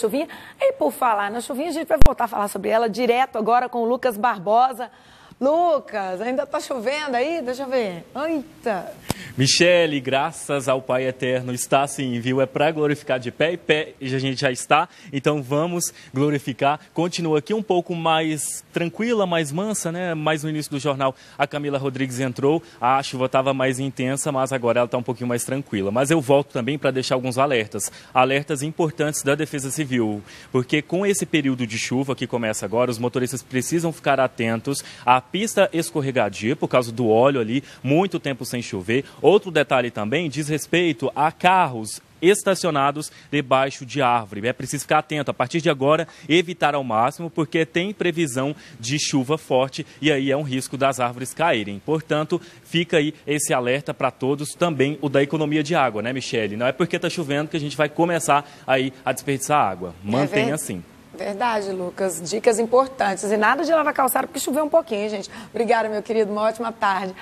chuvinha. E por falar na chuvinha, a gente vai voltar a falar sobre ela direto agora com o Lucas Barbosa. Lucas, ainda tá chovendo aí? Deixa eu ver. Eita! Michele, graças ao Pai Eterno, está sim, viu? é para glorificar de pé e pé, e a gente já está, então vamos glorificar. Continua aqui um pouco mais tranquila, mais mansa, né? Mais no início do jornal a Camila Rodrigues entrou, a chuva estava mais intensa, mas agora ela está um pouquinho mais tranquila. Mas eu volto também para deixar alguns alertas, alertas importantes da Defesa Civil, porque com esse período de chuva que começa agora, os motoristas precisam ficar atentos à pista escorregadia por causa do óleo ali, muito tempo sem chover, Outro detalhe também diz respeito a carros estacionados debaixo de árvore. É preciso ficar atento, a partir de agora, evitar ao máximo, porque tem previsão de chuva forte e aí é um risco das árvores caírem. Portanto, fica aí esse alerta para todos, também o da economia de água, né, Michele? Não é porque está chovendo que a gente vai começar aí a desperdiçar água. É Mantenha assim. Verdade, Lucas. Dicas importantes. E nada de lavar calçado porque choveu um pouquinho, gente. Obrigada, meu querido. Uma ótima tarde.